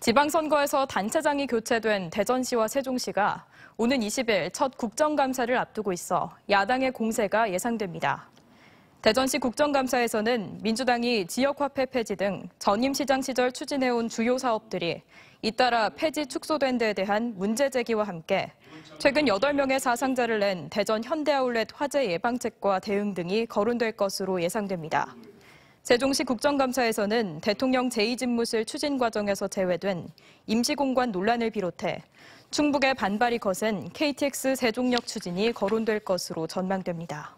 지방선거에서 단체장이 교체된 대전시와 세종시가 오는 20일 첫 국정감사를 앞두고 있어 야당의 공세가 예상됩니다. 대전시 국정감사에서는 민주당이 지역화폐 폐지 등 전임 시장 시절 추진해온 주요 사업들이 잇따라 폐지 축소된 데에 대한 문제 제기와 함께 최근 8명의 사상자를 낸 대전 현대아울렛 화재 예방책과 대응 등이 거론될 것으로 예상됩니다. 세종시 국정감사에서는 대통령 제2집무실 추진 과정에서 제외된 임시공관 논란을 비롯해 충북의 반발이 거센 KTX 세종역 추진이 거론될 것으로 전망됩니다.